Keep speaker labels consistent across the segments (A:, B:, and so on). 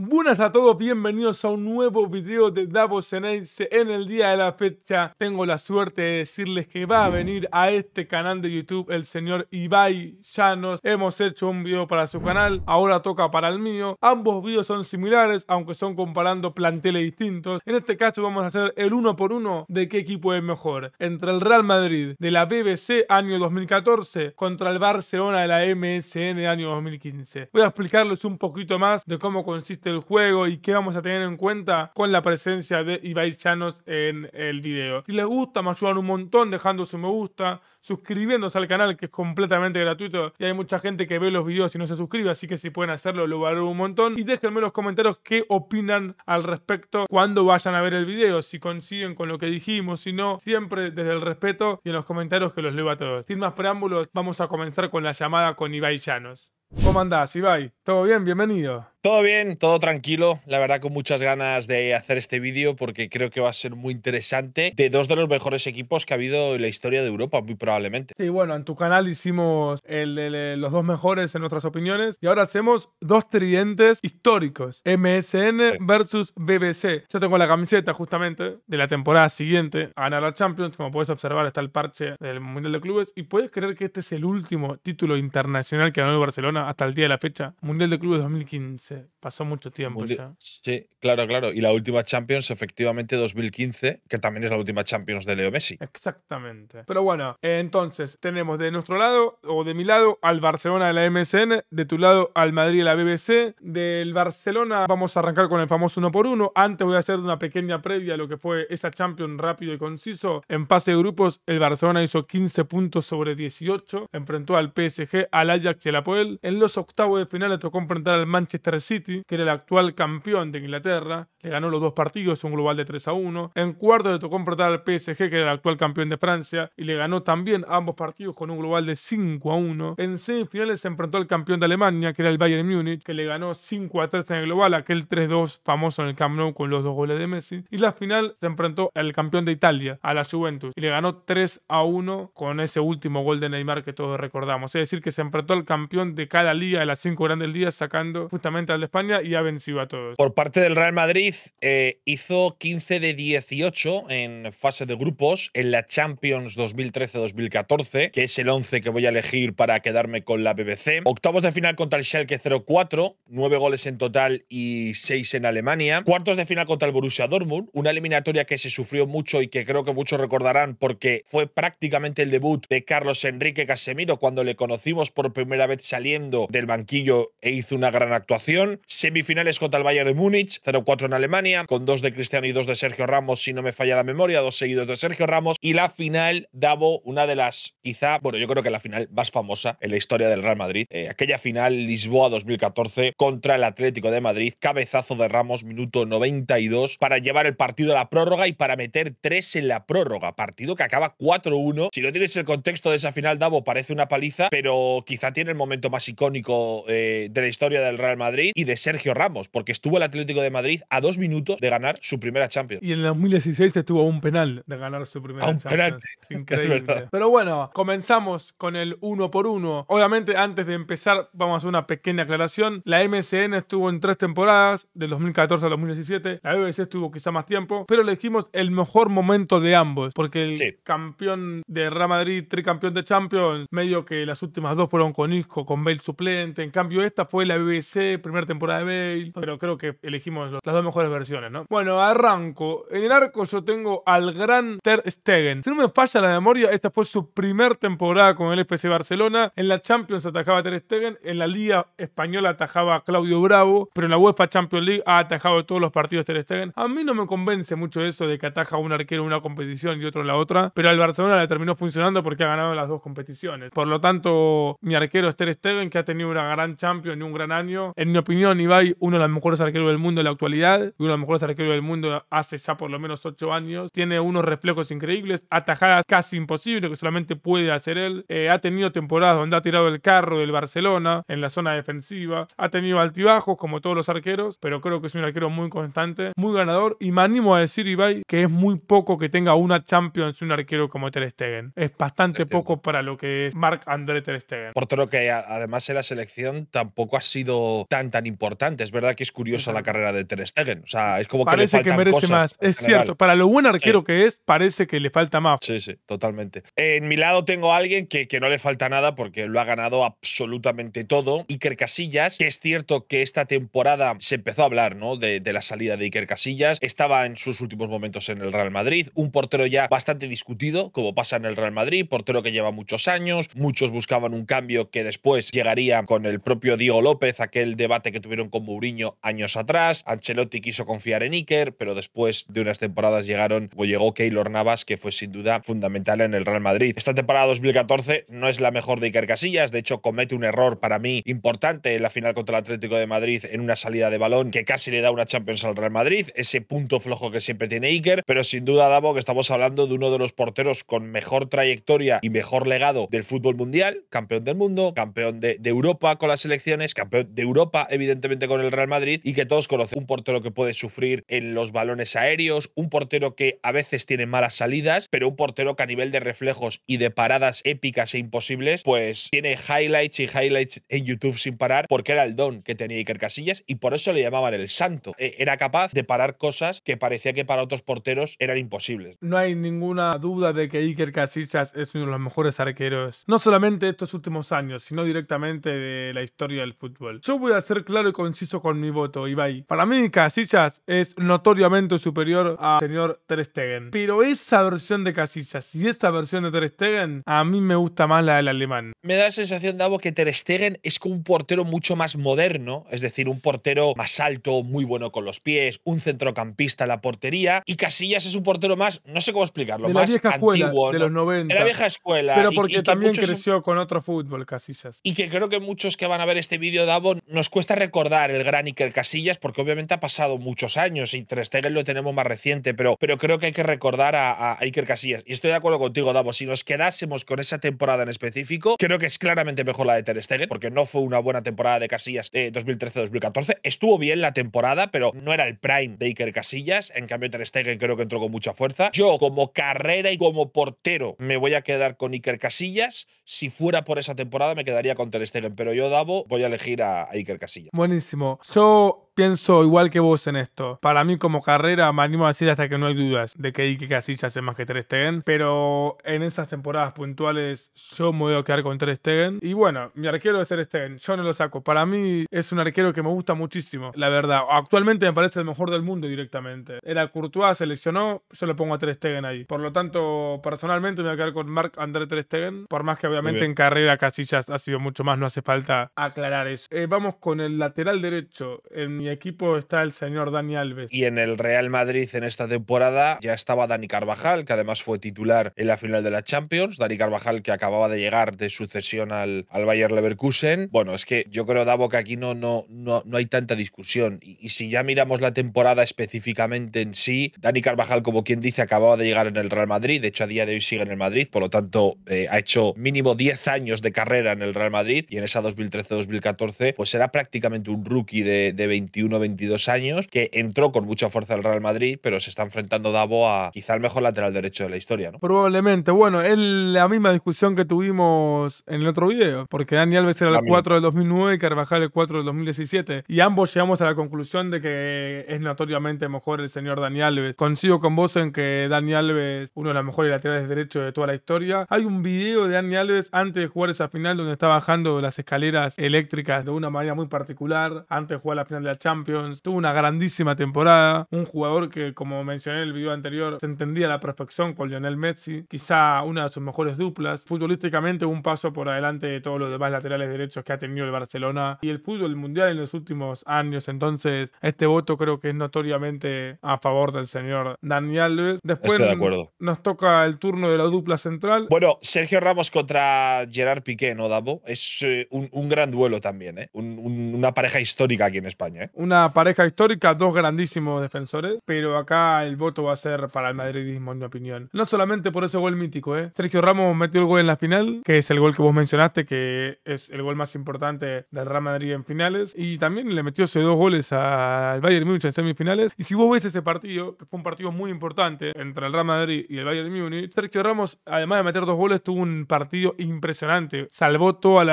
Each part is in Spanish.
A: Buenas a todos, bienvenidos a un nuevo video de Davos en el día de la fecha. Tengo la suerte de decirles que va a venir a este canal de YouTube el señor Ibai Llanos. Hemos hecho un video para su canal, ahora toca para el mío. Ambos videos son similares, aunque son comparando planteles distintos. En este caso vamos a hacer el uno por uno de qué equipo es mejor. Entre el Real Madrid de la BBC año 2014 contra el Barcelona de la MSN año 2015. Voy a explicarles un poquito más de cómo consiste el juego y qué vamos a tener en cuenta con la presencia de Ibai Llanos en el video. Si les gusta, me ayudan un montón dejando su me gusta, suscribiéndose al canal que es completamente gratuito y hay mucha gente que ve los videos y no se suscribe, así que si pueden hacerlo lo valoro un montón. Y déjenme en los comentarios qué opinan al respecto cuando vayan a ver el video, si consiguen con lo que dijimos, si no, siempre desde el respeto y en los comentarios que los leo a todos. Sin más preámbulos, vamos a comenzar con la llamada con Ibai Llanos. ¿Cómo andás, Ibai? ¿Todo bien? Bienvenido.
B: Todo bien, todo tranquilo. La verdad, con muchas ganas de hacer este vídeo porque creo que va a ser muy interesante. De dos de los mejores equipos que ha habido en la historia de Europa, muy probablemente.
A: Sí, bueno, en tu canal hicimos el de los dos mejores en nuestras opiniones. Y ahora hacemos dos tridentes históricos: MSN versus BBC. Yo tengo la camiseta justamente de la temporada siguiente a ganar la Champions. Como puedes observar, está el parche del Mundial de Clubes. Y puedes creer que este es el último título internacional que ganó el Barcelona hasta el día de la fecha. Mundial de Clubes 2015. Pasó mucho tiempo ya.
B: Sí, claro, claro. Y la última Champions, efectivamente, 2015, que también es la última Champions de Leo Messi. Exactamente.
A: Pero bueno, entonces tenemos de nuestro lado, o de mi lado, al Barcelona de la MSN, de tu lado al Madrid de la BBC, del Barcelona vamos a arrancar con el famoso uno por uno. Antes voy a hacer una pequeña previa a lo que fue esa Champions rápido y conciso. En pase de grupos, el Barcelona hizo 15 puntos sobre 18, enfrentó al PSG, al Ajax y al Apoel. En los octavos de final le tocó enfrentar al Manchester City, que era el actual campeón de Inglaterra. Le ganó los dos partidos, un global de 3 a 1. En cuarto le tocó enfrentar al PSG, que era el actual campeón de Francia, y le ganó también ambos partidos con un global de 5 a 1. En semifinales se enfrentó al campeón de Alemania, que era el Bayern Munich, que le ganó 5 a 3 en el global, aquel 3-2 famoso en el Camp Nou con los dos goles de Messi. Y la final se enfrentó al campeón de Italia, a la Juventus, y le ganó 3 a 1 con ese último gol de Neymar que todos recordamos. Es decir, que se enfrentó al campeón de cada liga de las cinco grandes ligas sacando justamente al de España y ha vencido a todos. Por
B: parte del Real Madrid, eh, hizo 15 de 18 en fase de grupos en la Champions 2013-2014, que es el 11 que voy a elegir para quedarme con la BBC. Octavos de final contra el Schalke 0-4, 9 goles en total y 6 en Alemania. Cuartos de final contra el Borussia Dortmund, una eliminatoria que se sufrió mucho y que creo que muchos recordarán porque fue prácticamente el debut de Carlos Enrique Casemiro cuando le conocimos por primera vez saliendo del banquillo e hizo una gran actuación. Semifinales contra el Bayern de Múnich, 0-4 en Alemania, con dos de Cristiano y dos de Sergio Ramos, si no me falla la memoria, dos seguidos de Sergio Ramos. Y la final, Davo, una de las, quizá, bueno, yo creo que la final más famosa en la historia del Real Madrid. Eh, aquella final Lisboa 2014 contra el Atlético de Madrid, cabezazo de Ramos, minuto 92, para llevar el partido a la prórroga y para meter tres en la prórroga. Partido que acaba 4-1. Si no tienes el contexto de esa final, Davo, parece una paliza, pero quizá tiene el momento más icónico eh, de la historia del Real Madrid y de Sergio Ramos, porque estuvo el Atlético de Madrid a dos minutos de ganar su primera Champions.
A: Y en el 2016 estuvo un penal de ganar su primera a un Penal. Es increíble. Pero bueno, comenzamos con el uno por uno. Obviamente, antes de empezar, vamos a hacer una pequeña aclaración. La MSN estuvo en tres temporadas, del 2014 al 2017. La BBC estuvo quizá más tiempo, pero elegimos el mejor momento de ambos, porque el campeón de Real Madrid, tricampeón de Champions, medio que las últimas dos fueron con Isco, con Bale suplente. En cambio, esta fue la BBC, primera temporada de Bale. Pero creo que elegimos las dos mejores versiones, ¿no? Bueno, arranco. En el arco yo tengo al gran Ter Stegen. Si no me falla la memoria, esta fue su primer temporada con el FC Barcelona. En la Champions atajaba Ter Stegen. En la Liga Española atajaba a Claudio Bravo. Pero en la UEFA Champions League ha atajado todos los partidos Ter Stegen. A mí no me convence mucho eso de que ataja un arquero en una competición y otro en la otra. Pero al Barcelona le terminó funcionando porque ha ganado las dos competiciones. Por lo tanto, mi arquero es Ter Stegen, que ha tenido una gran Champions y un gran año. En mi opinión, Ibai, uno de los mejores arqueros del mundo en la actualidad, uno de los mejores arqueros del mundo hace ya por lo menos 8 años. Tiene unos reflejos increíbles, atajadas casi imposibles que solamente puede hacer él. Eh, ha tenido temporadas donde ha tirado el carro del Barcelona en la zona defensiva. Ha tenido altibajos como todos los arqueros, pero creo que es un arquero muy constante, muy ganador y me animo a decir, Ibai, que es muy poco que tenga una Champions un arquero como Ter Stegen. Es bastante poco para lo que es Marc André Ter Stegen. por
B: lo que además la selección tampoco ha sido tan tan importante. Es verdad que es curiosa la carrera de Ter Stegen. O sea, es como que le parece que merece más. Es cierto,
A: para lo buen arquero que es, parece que le falta más. Sí, sí, totalmente.
B: En mi lado tengo a alguien que, que no le falta nada porque lo ha ganado absolutamente todo. Iker Casillas, que es cierto que esta temporada se empezó a hablar ¿no? de, de la salida de Iker Casillas. Estaba en sus últimos momentos en el Real Madrid. Un portero ya bastante discutido, como pasa en el Real Madrid. Portero que lleva muchos años. Muchos buscaban un cambio que después llega con el propio Diego López, aquel debate que tuvieron con Mourinho años atrás. Ancelotti quiso confiar en Iker, pero después de unas temporadas llegaron o llegó Keylor Navas, que fue sin duda fundamental en el Real Madrid. Esta temporada 2014 no es la mejor de Iker Casillas, de hecho comete un error para mí importante en la final contra el Atlético de Madrid en una salida de balón que casi le da una Champions al Real Madrid, ese punto flojo que siempre tiene Iker, pero sin duda Dabo, que estamos hablando de uno de los porteros con mejor trayectoria y mejor legado del fútbol mundial, campeón del mundo, campeón de de Europa con las selecciones, campeón de Europa, evidentemente, con el Real Madrid, y que todos conocen. Un portero que puede sufrir en los balones aéreos, un portero que a veces tiene malas salidas, pero un portero que a nivel de reflejos y de paradas épicas e imposibles, pues tiene highlights y highlights en YouTube sin parar, porque era el don que tenía Iker Casillas y por eso le llamaban el santo. E, era capaz de parar cosas que parecía que para otros porteros eran imposibles.
A: No hay ninguna duda de que Iker Casillas es uno de los mejores arqueros, no solamente estos últimos años, sino directamente de la historia del fútbol. Yo voy a ser claro y conciso con mi voto, Ibai. Para mí, Casillas es notoriamente superior a señor Ter Stegen. Pero esa versión de Casillas y esa versión de Ter Stegen, a mí me gusta más la del alemán.
B: Me da la sensación, algo que Ter Stegen es como un portero mucho más moderno, es decir, un portero más alto, muy bueno con los pies, un centrocampista en la portería. Y Casillas es un portero más, no sé cómo explicarlo, más antiguo. De los 90. De vieja escuela. Pero porque también creció
A: con otro fútbol, Casillas.
B: Y que creo que muchos que van a ver este vídeo, Davo, nos cuesta recordar el gran Iker Casillas, porque obviamente ha pasado muchos años y Ter Stegen lo tenemos más reciente, pero, pero creo que hay que recordar a, Iker Casillas. Y estoy de acuerdo contigo, Davo, si nos quedásemos con esa temporada en específico, creo que es claramente mejor la de Ter Stegen, porque no fue una buena temporada de Casillas de 2013-2014. Estuvo bien la temporada, pero no era el prime de Iker Casillas. En cambio, Ter Stegen creo que entró con mucha fuerza. Yo, como carrera y como portero, me voy a quedar con Iker Casillas. Si fuera por esa temporada, me quedaría con Ter pero yo, Davo, voy a elegir a Iker Casilla.
A: Buenísimo. So, Pienso igual que vos en esto. Para mí como carrera me animo a decir hasta que no hay dudas de que Ike Casillas es más que Ter Stegen, pero en esas temporadas puntuales yo me voy a quedar con Ter Stegen y bueno, mi arquero es Ter Stegen, yo no lo saco. Para mí es un arquero que me gusta muchísimo, la verdad. Actualmente me parece el mejor del mundo directamente. Era Courtois, seleccionó, yo le pongo a Ter Stegen ahí. Por lo tanto, personalmente me voy a quedar con Marc André Ter Stegen, por más que obviamente en carrera Casillas ha sido mucho más, no hace falta aclarar eso. Eh, vamos con el lateral derecho en mi equipo está el
B: señor Dani Alves. Y en el Real Madrid en esta temporada ya estaba Dani Carvajal, que además fue titular en la final de la Champions. Dani Carvajal que acababa de llegar de sucesión al, al Bayer Leverkusen. Bueno, es que yo creo, Davo, que aquí no, no, no, no hay tanta discusión. Y, si ya miramos la temporada específicamente en sí, Dani Carvajal, como quien dice, acababa de llegar en el Real Madrid. De hecho, a día de hoy sigue en el Madrid. Por lo tanto, eh, ha hecho mínimo 10 años de carrera en el Real Madrid. Y en esa 2013-2014, pues era prácticamente un rookie de, de 20 21, 22 años, que entró con mucha fuerza al Real Madrid, pero se está enfrentando Dabo a quizá el mejor lateral derecho de la historia, ¿no?
A: Probablemente. Bueno, es la misma discusión que tuvimos en el otro video, porque Dani Alves era el 4 del 2009 y Carvajal el 4 del 2017. Y ambos llegamos a la conclusión de que es notoriamente mejor el señor Dani Alves. Consigo con vos en que Dani Alves, uno de los mejores laterales derechos de toda la historia. Hay un video de Dani Alves antes de jugar esa final donde está bajando las escaleras eléctricas de una manera muy particular, antes de jugar la final de la Champions Champions, tuvo una grandísima temporada, un jugador que, como mencioné en el video anterior, se entendía a la perfección con Lionel Messi, quizá una de sus mejores duplas, futbolísticamente un paso por adelante de todos los demás laterales derechos que ha tenido el Barcelona y el fútbol mundial en los últimos años, entonces este voto creo que es notoriamente a favor del señor Dani Alves. Después de acuerdo. nos toca el turno de la dupla
B: central. Bueno, Sergio Ramos contra Gerard Piqué, ¿no, Dabo? Es eh, un, un, gran duelo también, ¿eh? una pareja histórica aquí en España. ¿eh?
A: Una pareja histórica, dos grandísimos defensores, pero acá el voto va a ser para el madridismo, en mi opinión. No solamente por ese gol mítico, ¿eh? Sergio Ramos metió el gol en la final, que es el gol que vos mencionaste, que es el gol más importante del Real Madrid en finales, y también le metió dos goles al Bayern Munich en semifinales. Y si vos ves ese partido, que fue un partido muy importante entre el Real Madrid y el Bayern Munich Sergio Ramos, además de meter dos goles, tuvo un partido impresionante. Salvó todos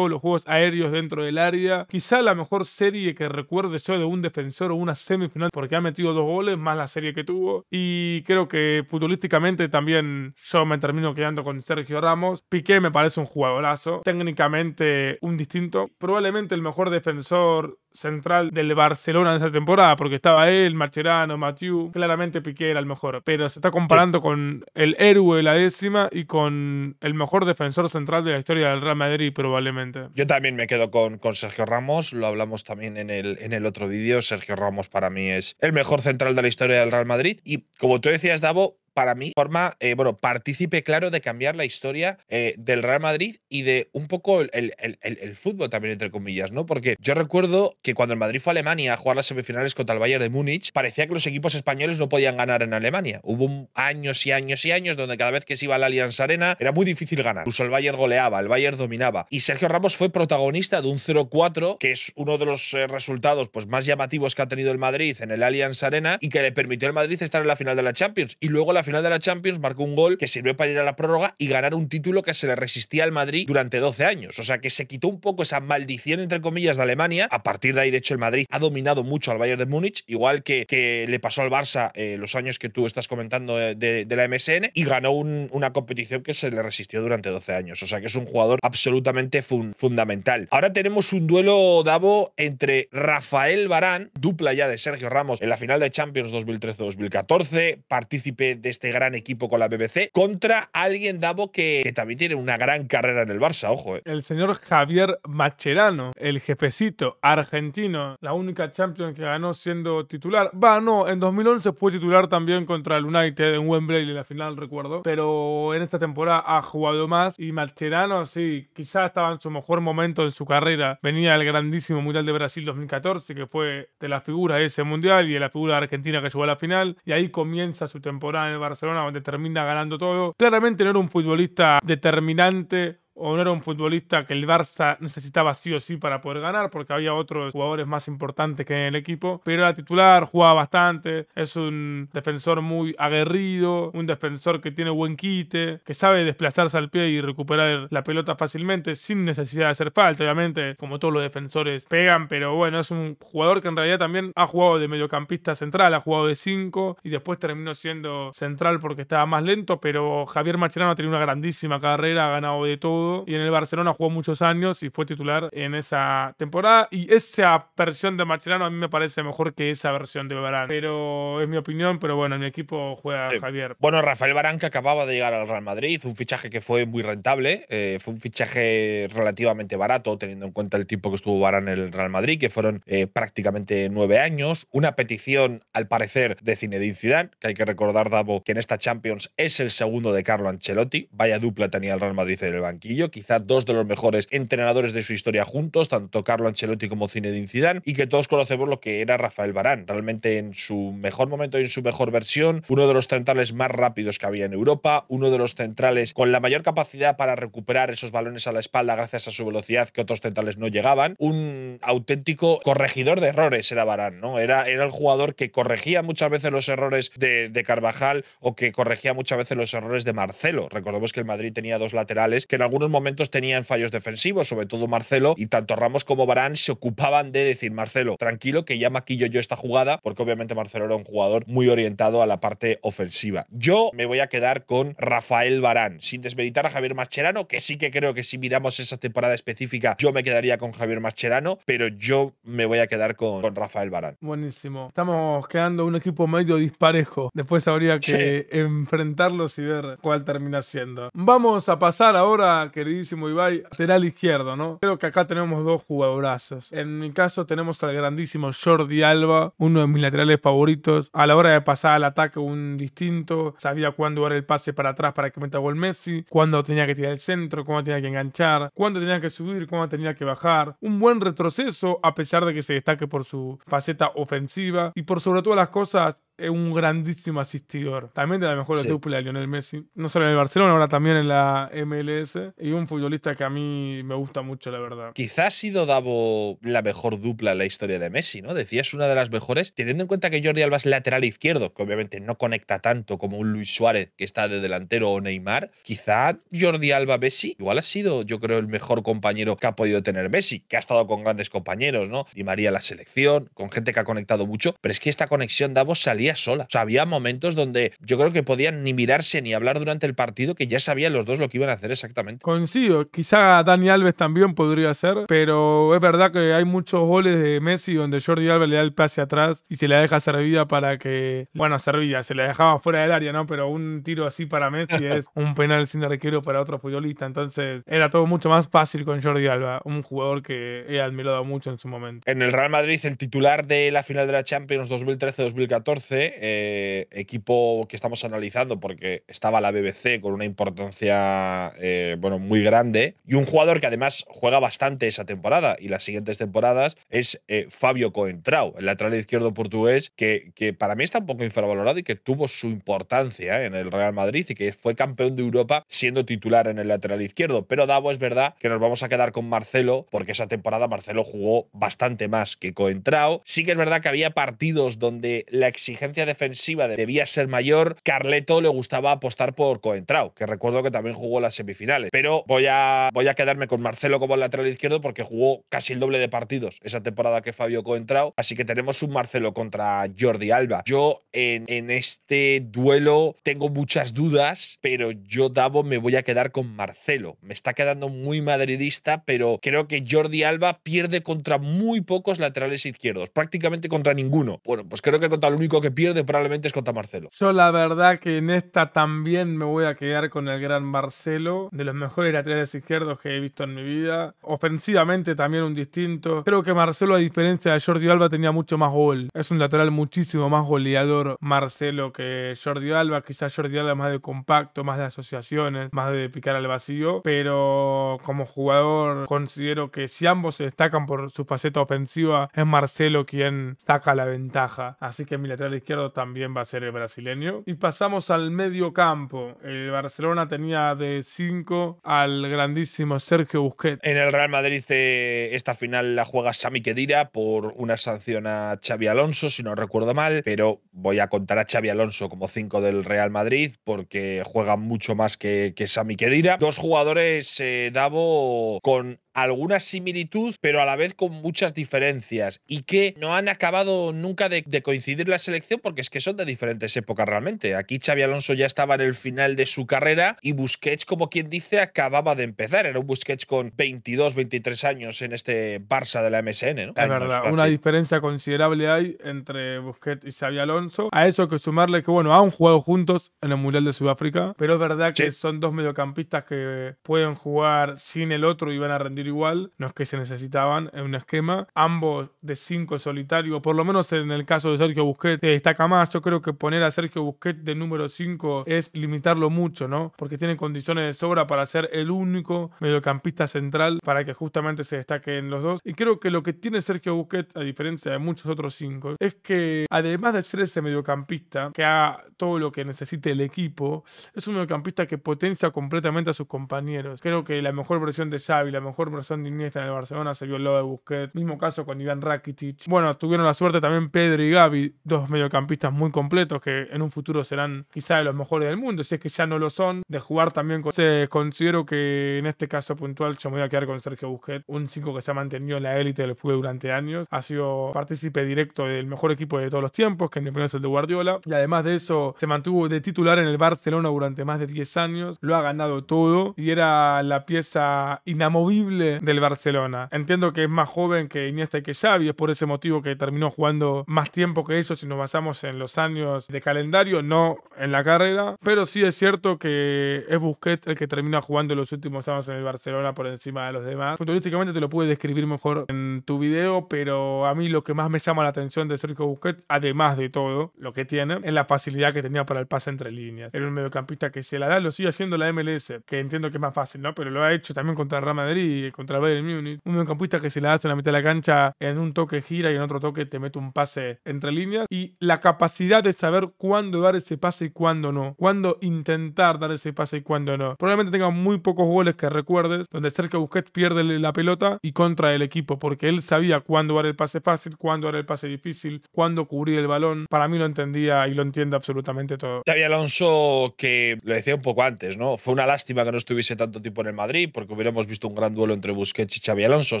A: los juegos aéreos dentro del área. Quizá la mejor serie que recuerdo recuerdo yo de un defensor o una semifinal porque ha metido dos goles más la serie que tuvo. Y creo que futbolísticamente también yo me termino quedando con Sergio Ramos. Piqué me parece un jugadorazo. Técnicamente un distinto. Probablemente el mejor defensor central del Barcelona en esa temporada, porque estaba él, Marcherano, Mathieu, claramente Piqué era el mejor, pero se está comparando con el héroe de la décima y con el mejor defensor central de la historia del Real Madrid probablemente.
B: Yo también me quedo con, con Sergio Ramos, lo hablamos también en el, en el otro vídeo, Sergio Ramos para mí es el mejor central de la historia del Real Madrid y como tú decías, Davo, para mí, forma, eh, bueno, partícipe claro de cambiar la historia eh, del Real Madrid y de un poco el, el, el, fútbol también, entre comillas, ¿no? Porque yo recuerdo que cuando el Madrid fue a Alemania a jugar las semifinales contra el Bayern de Múnich, parecía que los equipos españoles no podían ganar en Alemania. Hubo años y años y años donde cada vez que se iba al la Allianz Arena era muy difícil ganar. Incluso el Bayern goleaba, el Bayern dominaba. Y Sergio Ramos fue protagonista de un 0-4, que es uno de los eh, resultados pues, más llamativos que ha tenido el Madrid en el Allianz Arena y que le permitió al Madrid estar en la final de la Champions y luego la final de la Champions marcó un gol que sirvió para ir a la prórroga y ganar un título que se le resistía al Madrid durante 12 años. O sea que se quitó un poco esa maldición, entre comillas, de Alemania. A partir de ahí, de hecho, el Madrid ha dominado mucho al Bayern de Múnich, igual que, que le pasó al Barça eh, los años que tú estás comentando eh, de, la MSN, y ganó una competición que se le resistió durante 12 años. O sea que es un jugador absolutamente fundamental. Ahora tenemos un duelo, Davo, entre Rafael Barán, dupla ya de Sergio Ramos en la final de Champions 2013-2014, partícipe de este gran equipo con la BBC contra alguien, Dabo, que, también tiene una gran carrera en el Barça, ojo. Eh.
A: El señor Javier Macherano, el jefecito argentino, la única Champions que ganó siendo titular. Va, no, en 2011 fue titular también contra el United en Wembley en la final, recuerdo, pero en esta temporada ha jugado más y Macherano, sí, quizás estaba en su mejor momento en su carrera. Venía el grandísimo Mundial de Brasil 2014, que fue de la figura ese Mundial y de la figura argentina que llegó a la final, y ahí comienza su temporada en Barcelona donde termina ganando todo. Claramente no era un futbolista determinante o no era un futbolista que el Barça necesitaba sí o sí para poder ganar, porque había otros jugadores más importantes que en el equipo, pero era titular, jugaba bastante, es un defensor muy aguerrido, un defensor que tiene buen quite, que sabe desplazarse al pie y recuperar la pelota fácilmente sin necesidad de hacer falta, obviamente, como todos los defensores pegan, pero bueno, es un jugador que en realidad también ha jugado de mediocampista central, ha jugado de 5 y después terminó siendo central porque estaba más lento, pero Javier Machirano ha tenido una grandísima carrera, ha ganado de todo y en el Barcelona jugó muchos años y fue titular en esa temporada. Y esa versión de Marcelano a mí me parece mejor que esa versión de Barán. Pero es mi opinión, pero bueno, en mi equipo juega Javier. Bueno,
B: Rafael Barán que acababa de llegar al Real Madrid, un fichaje que fue muy rentable, eh, fue un fichaje relativamente barato teniendo en cuenta el tiempo que estuvo Barán en el Real Madrid, que fueron eh, prácticamente nueve años. Una petición, al parecer, de Zinedine Zidane, que hay que recordar, Davo, que en esta Champions es el segundo de Carlo Ancelotti. Vaya dupla tenía el Real Madrid en el banquillo quizá dos de los mejores entrenadores de su historia juntos, tanto Carlo Ancelotti como Zinedine Zidane, y que todos conocemos lo que era Rafael Barán, realmente en su mejor momento y en su mejor versión, uno de los centrales más rápidos que había en Europa, uno de los centrales con la mayor capacidad para recuperar esos balones a la espalda gracias a su velocidad que otros centrales no llegaban, un auténtico corregidor de errores era Barán, ¿no? Era, era el jugador que corregía muchas veces los errores de, de Carvajal o que corregía muchas veces los errores de Marcelo. Recordemos que el Madrid tenía dos laterales que en algunos momentos tenían fallos defensivos, sobre todo Marcelo, y tanto Ramos como Barán se ocupaban de decir, Marcelo, tranquilo, que ya maquillo yo esta jugada, porque obviamente Marcelo era un jugador muy orientado a la parte ofensiva. Yo me voy a quedar con Rafael Barán, sin desmeditar a Javier Mascherano, que sí que creo que si miramos esa temporada específica, yo me quedaría con Javier Mascherano, pero yo me voy a quedar con, Rafael Barán.
A: Buenísimo. Estamos quedando un equipo medio disparejo. Después habría que enfrentarlos y ver cuál termina siendo. Vamos a pasar ahora que queridísimo Ibai, lateral izquierdo, ¿no? Creo que acá tenemos dos jugadorazos. En mi caso tenemos al grandísimo Jordi Alba, uno de mis laterales favoritos. A la hora de pasar al ataque un distinto, sabía cuándo dar el pase para atrás para que meta gol Messi, cuándo tenía que tirar el centro, cuándo tenía que enganchar, cuándo tenía que subir, cuándo tenía que bajar. Un buen retroceso a pesar de que se destaque por su faceta ofensiva y por sobre todas las cosas es un grandísimo asistidor. También de la mejor dupla de Lionel Messi. No solo en el Barcelona, ahora también en la MLS. Y un futbolista que a mí me gusta mucho, la
B: verdad. Quizá ha sido Davo la mejor dupla en la historia de Messi, ¿no? Decías una de las mejores, teniendo en cuenta que Jordi Alba es lateral izquierdo, que obviamente no conecta tanto como un Luis Suárez que está de delantero o Neymar. Quizá Jordi Alba Messi igual ha sido, yo creo, el mejor compañero que ha podido tener Messi, que ha estado con grandes compañeros, ¿no? y María la selección, con gente que ha conectado mucho. Pero es que esta conexión Davo salía sola. O sea, había momentos donde yo creo que podían ni mirarse ni hablar durante el partido que ya sabían los dos lo que iban a hacer exactamente.
A: Coincido, quizá Dani Alves también podría ser, pero es verdad que hay muchos goles de Messi donde Jordi Alves le da el pase atrás y se la deja servida para que, bueno, servida, se la dejaba fuera del área, ¿no? Pero un tiro así para Messi es un penal sin arquero para otro futbolista, entonces era todo mucho más fácil con Jordi Alba, un jugador que he admirado mucho en su momento. En el Real
B: Madrid el titular de la final de la Champions 2013-2014 eh, equipo que estamos analizando porque estaba la BBC con una importancia eh, bueno, muy grande, y un jugador que además juega bastante esa temporada y las siguientes temporadas es eh, Fabio Coentrao, el lateral izquierdo portugués, que, que para mí está un poco infravalorado y que tuvo su importancia en el Real Madrid y que fue campeón de Europa siendo titular en el lateral izquierdo. Pero Davo es verdad que nos vamos a quedar con Marcelo porque esa temporada Marcelo jugó bastante más que Coentrao. Sí que es verdad que había partidos donde la exigencia defensiva debía ser mayor, Carleto le gustaba apostar por Coentrao, que recuerdo que también jugó las semifinales. Pero voy a, voy a quedarme con Marcelo como lateral izquierdo porque jugó casi el doble de partidos esa temporada que Fabio Coentrao. Así que tenemos un Marcelo contra Jordi Alba. Yo en, este duelo tengo muchas dudas, pero yo, Davo, me voy a quedar con Marcelo. Me está quedando muy madridista, pero creo que Jordi Alba pierde contra muy pocos laterales izquierdos, prácticamente contra ninguno. Bueno, pues creo que contra el único que pierde probablemente es contra Marcelo.
A: Yo la verdad que en esta también me voy a quedar con el gran Marcelo, de los mejores laterales izquierdos que he visto en mi vida. Ofensivamente también un distinto. Creo que Marcelo, a diferencia de Jordi Alba, tenía mucho más gol. Es un lateral muchísimo más goleador Marcelo que Jordi Alba. Quizás Jordi Alba más de compacto, más de asociaciones, más de picar al vacío. Pero como jugador considero que si ambos se destacan por su faceta ofensiva, es Marcelo quien saca la ventaja. Así que mi lateral izquierdo también va a ser el brasileño. Y pasamos al medio campo. El Barcelona tenía de 5 al grandísimo Sergio Busquets. En el Real Madrid
B: eh, esta final la juega Sami Kedira por una sanción a Xavi Alonso, si no recuerdo mal, pero voy a contar a Xavi Alonso como 5 del Real Madrid porque juega mucho más que, que Sami Kedira. Dos jugadores, eh, Davo, con alguna similitud, pero a la vez con muchas diferencias y que no han acabado nunca de, de, coincidir la selección porque es que son de diferentes épocas realmente. Aquí Xavi Alonso ya estaba en el final de su carrera y Busquets, como quien dice, acababa de empezar. Era un Busquets con 22, 23 años en este Barça de la MSN. Es verdad, una
A: diferencia considerable hay entre Busquets y Xavi Alonso. A eso hay que sumarle que, bueno, han jugado juntos en el Mundial de Sudáfrica, pero es verdad que son dos mediocampistas que pueden jugar sin el otro y van a rendir igual, no es que se necesitaban en un esquema. Ambos de cinco solitario, por lo menos en el caso de Sergio Busquets, destaca más. Yo creo que poner a Sergio Busquets de número 5 es limitarlo mucho, ¿no? Porque tiene condiciones de sobra para ser el único mediocampista central para que justamente se destaquen los dos. Y creo que lo que tiene Sergio Busquets, a diferencia de muchos otros 5, es que además de ser ese mediocampista que haga todo lo que necesite el equipo, es un mediocampista que potencia completamente a sus compañeros. Creo que la mejor versión de Xavi, la mejor mejor versión de en el Barcelona se vio el lado de Busquet. Mismo caso con Iván Rakitic. Bueno, tuvieron la suerte también Pedro y Gaby, dos mediocampistas muy completos que en un futuro serán quizá de los mejores del mundo, si es que ya no lo son, de jugar también con... considero que en este caso puntual yo me voy a quedar con Sergio Busquet, un 5 que se ha mantenido en la élite del fútbol durante años, ha sido partícipe directo del mejor equipo de todos los tiempos, que en mi opinión es el de Guardiola, y además de eso se mantuvo de titular en el Barcelona durante más de 10 años, lo ha ganado todo y era la pieza inamovible del Barcelona. Entiendo que es más joven que Iniesta y que Xavi, es por ese motivo que terminó jugando más tiempo que ellos si nos basamos en los años de calendario, no en la carrera, pero sí es cierto que es Busquets el que termina jugando los últimos años en el Barcelona por encima de los demás. Futurísticamente te lo pude describir mejor en tu video, pero a mí lo que más me llama la atención de Sergio Busquets, además de todo lo que tiene, es la facilidad que tenía para el pase entre líneas. Era un mediocampista que se la da, lo sigue haciendo la MLS, que entiendo que es más fácil, ¿no? Pero lo ha hecho también contra el Real Madrid contra el Bayern Múnich. Un mediocampista que se la hace en la mitad de la cancha, en un toque gira y en otro toque te mete un pase entre líneas. Y la capacidad de saber cuándo dar ese pase y cuándo no. Cuándo intentar dar ese pase y cuándo no. Probablemente tenga muy pocos goles que recuerdes donde Sergio Busquets pierde la pelota y contra el equipo, porque él sabía cuándo dar el pase fácil, cuándo dar el pase difícil, cuándo cubrir el balón. Para mí lo entendía y lo entiende absolutamente todo.
B: había Alonso, que lo decía un poco antes, ¿no? Fue una lástima que no estuviese tanto tiempo en el Madrid, porque hubiéramos visto un gran duelo entre Busquets y Xavi Alonso.